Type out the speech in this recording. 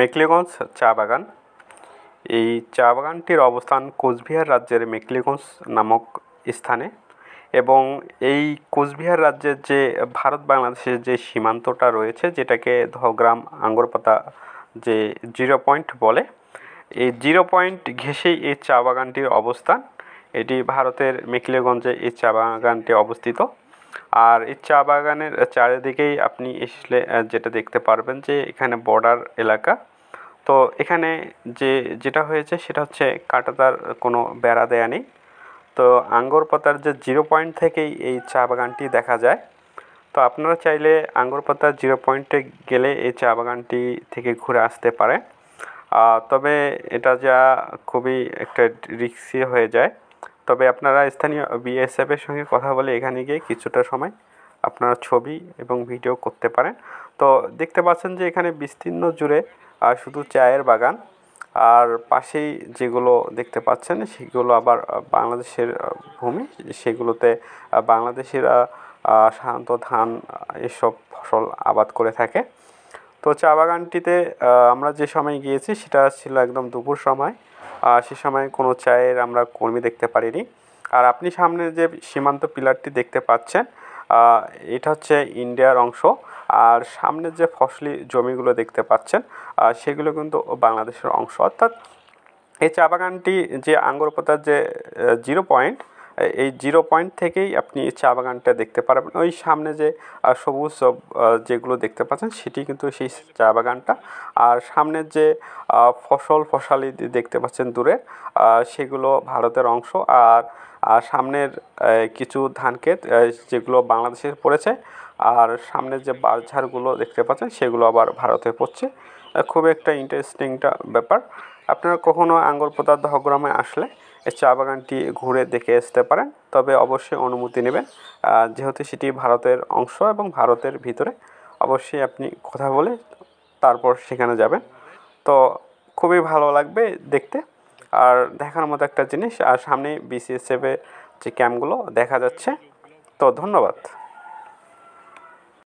মেকলিগঞ্জ চা বাগান এই চা বাগানটির অবস্থান কোচবিহার রাজ্যের মেকলিগঞ্জ নামক স্থানে এবং এই কোচবিহার রাজ্যের যে ভারত বাংলাদেশের যে সীমান্তটা রয়েছে যেটাকে ধগ্রাম আঙ্গরপাতা যে জিরো পয়েন্ট বলে এই জিরো পয়েন্ট ঘেঁষেই এই চা বাগানটির অবস্থান এটি ভারতের মেকলিগঞ্জে এই চা বাগানটি অবস্থিত আর এই চা বাগানের চারিদিকেই আপনি এসলে যেটা দেখতে পারবেন যে এখানে বর্ডার এলাকা তো এখানে যে যেটা হয়েছে সেটা হচ্ছে কাঁটাতার কোনো বেড়া দেয়া নেই তো আঙ্গরপাতার পাতার যে জিরো পয়েন্ট থেকেই এই চা বাগানটি দেখা যায় তো আপনারা চাইলে আঙ্গরপাতার পাতার জিরো পয়েন্টে গেলে এই চা বাগানটি থেকে ঘুরে আসতে পারে তবে এটা যা খুবই একটা রিক্সি হয়ে যায় তবে আপনারা স্থানীয় বিএসএফের সঙ্গে কথা বলে এখানে গিয়ে কিছুটা সময় আপনারা ছবি এবং ভিডিও করতে পারেন তো দেখতে পাচ্ছেন যে এখানে বিস্তীর্ণ জুড়ে শুধু চায়ের বাগান আর পাশেই যেগুলো দেখতে পাচ্ছেন সেগুলো আবার বাংলাদেশের ভূমি সেগুলোতে বাংলাদেশিরা সাধারণত ধান এসব ফসল আবাদ করে থাকে তো চা বাগানটিতে আমরা যে সময় গিয়েছি সেটা ছিল একদম দুপুর সময় সে সময় কোনো চায়ের আমরা কর্মী দেখতে পারিনি আর আপনি সামনে যে সীমান্ত পিলারটি দেখতে পাচ্ছেন এটা হচ্ছে ইন্ডিয়ার অংশ আর সামনে যে ফসলি জমিগুলো দেখতে পাচ্ছেন সেগুলো কিন্তু বাংলাদেশের অংশ অর্থাৎ এই চা বাগানটি যে আঙ্গরপোতার যে জিরো পয়েন্ট এই জিরো পয়েন্ট থেকেই আপনি চা বাগানটা দেখতে পারবেন ওই সামনে যে সবুজ সব যেগুলো দেখতে পাচ্ছেন সেটি কিন্তু সেই চা বাগানটা আর সামনের যে ফসল ফসালি দেখতে পাচ্ছেন দূরে সেগুলো ভারতের অংশ আর আর সামনের কিছু ধানক্ষেত যেগুলো বাংলাদেশে পড়েছে আর সামনের যে বাঁশঝাড়গুলো দেখতে পাচ্ছেন সেগুলো আবার ভারতে পড়ছে খুব একটা ইন্টারেস্টিংটা ব্যাপার আপনারা কখনো আঙ্গলপোতা দহগ্রামে আসলে চা বাগানটি ঘুরে দেখে আসতে পারেন তবে অবশ্যই অনুমতি নেবেন যেহেতু সেটি ভারতের অংশ এবং ভারতের ভিতরে অবশ্যই আপনি কথা বলে তারপর সেখানে যাবেন তো খুবই ভালো লাগবে দেখতে আর দেখার মতো একটা জিনিস আর সামনে বিসিএসএফের যে ক্যাম্পগুলো দেখা যাচ্ছে তো ধন্যবাদ